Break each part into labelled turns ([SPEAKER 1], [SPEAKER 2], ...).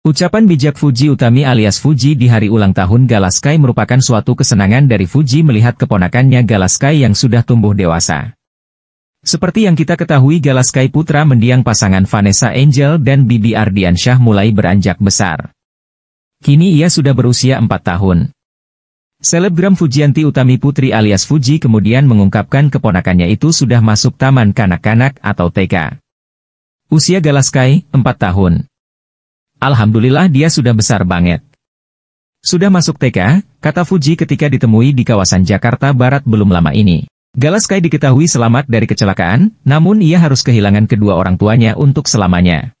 [SPEAKER 1] Ucapan bijak Fuji Utami alias Fuji di hari ulang tahun Galaskai merupakan suatu kesenangan dari Fuji melihat keponakannya Galaskai yang sudah tumbuh dewasa. Seperti yang kita ketahui Galaskai Putra mendiang pasangan Vanessa Angel dan Bibi Ardiansyah mulai beranjak besar. Kini ia sudah berusia 4 tahun. Selebgram Fujianti Utami Putri alias Fuji kemudian mengungkapkan keponakannya itu sudah masuk taman kanak-kanak atau TK. Usia Galaskai, 4 tahun. Alhamdulillah dia sudah besar banget. Sudah masuk TK, kata Fuji ketika ditemui di kawasan Jakarta Barat belum lama ini. Galaskai diketahui selamat dari kecelakaan, namun ia harus kehilangan kedua orang tuanya untuk selamanya.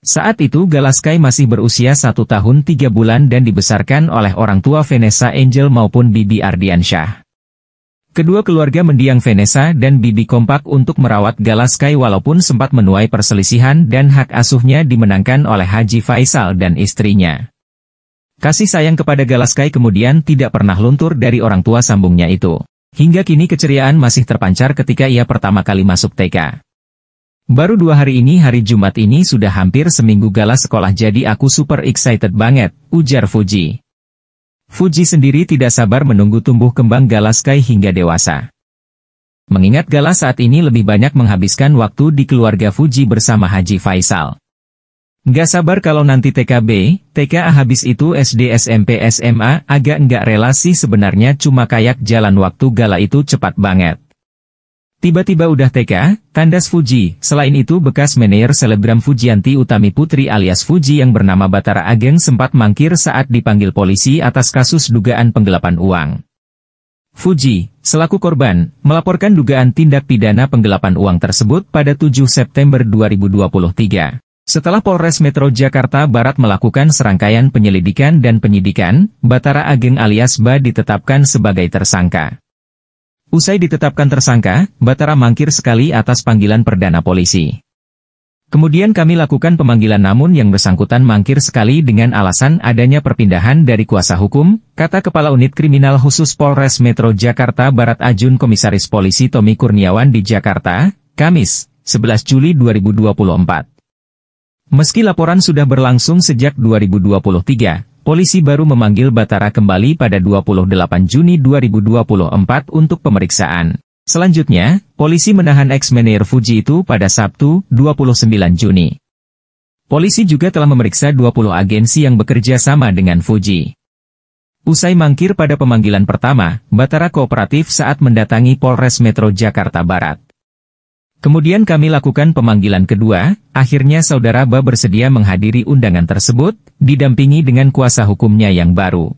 [SPEAKER 1] Saat itu Galaskai masih berusia satu tahun tiga bulan dan dibesarkan oleh orang tua Vanessa Angel maupun Bibi Ardiansyah. Kedua keluarga mendiang Vanessa dan Bibi kompak untuk merawat Galaskai walaupun sempat menuai perselisihan dan hak asuhnya dimenangkan oleh Haji Faisal dan istrinya. Kasih sayang kepada Galaskai kemudian tidak pernah luntur dari orang tua sambungnya itu. Hingga kini keceriaan masih terpancar ketika ia pertama kali masuk TK. Baru dua hari ini hari Jumat ini sudah hampir seminggu Galas sekolah jadi aku super excited banget, ujar Fuji. Fuji sendiri tidak sabar menunggu tumbuh kembang Galaskai Kai hingga dewasa. Mengingat Galas saat ini lebih banyak menghabiskan waktu di keluarga Fuji bersama Haji Faisal. Nggak sabar kalau nanti TKB, TKA habis itu SD SMP SMA agak nggak relasi sebenarnya cuma kayak jalan waktu Gala itu cepat banget. Tiba-tiba udah TK, tandas Fuji. Selain itu bekas manajer selebgram Fujianti Utami Putri alias Fuji yang bernama Batara Ageng sempat mangkir saat dipanggil polisi atas kasus dugaan penggelapan uang. Fuji, selaku korban, melaporkan dugaan tindak pidana penggelapan uang tersebut pada 7 September 2023. Setelah Polres Metro Jakarta Barat melakukan serangkaian penyelidikan dan penyidikan, Batara Ageng alias Ba ditetapkan sebagai tersangka. Usai ditetapkan tersangka, Batara mangkir sekali atas panggilan perdana polisi. Kemudian kami lakukan pemanggilan namun yang bersangkutan mangkir sekali dengan alasan adanya perpindahan dari kuasa hukum, kata Kepala Unit Kriminal Khusus Polres Metro Jakarta Barat Ajun Komisaris Polisi Tommy Kurniawan di Jakarta, Kamis, 11 Juli 2024. Meski laporan sudah berlangsung sejak 2023, polisi baru memanggil Batara kembali pada 28 Juni 2024 untuk pemeriksaan. Selanjutnya, polisi menahan ex-manajer Fuji itu pada Sabtu, 29 Juni. Polisi juga telah memeriksa 20 agensi yang bekerja sama dengan Fuji. Usai mangkir pada pemanggilan pertama, Batara kooperatif saat mendatangi Polres Metro Jakarta Barat. Kemudian kami lakukan pemanggilan kedua, akhirnya saudara Ba bersedia menghadiri undangan tersebut, didampingi dengan kuasa hukumnya yang baru.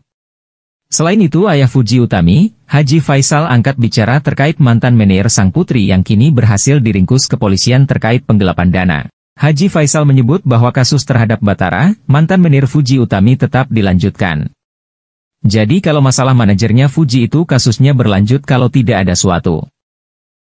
[SPEAKER 1] Selain itu ayah Fuji Utami, Haji Faisal angkat bicara terkait mantan manajer sang putri yang kini berhasil diringkus kepolisian terkait penggelapan dana. Haji Faisal menyebut bahwa kasus terhadap Batara, mantan manajer Fuji Utami tetap dilanjutkan. Jadi kalau masalah manajernya Fuji itu kasusnya berlanjut kalau tidak ada suatu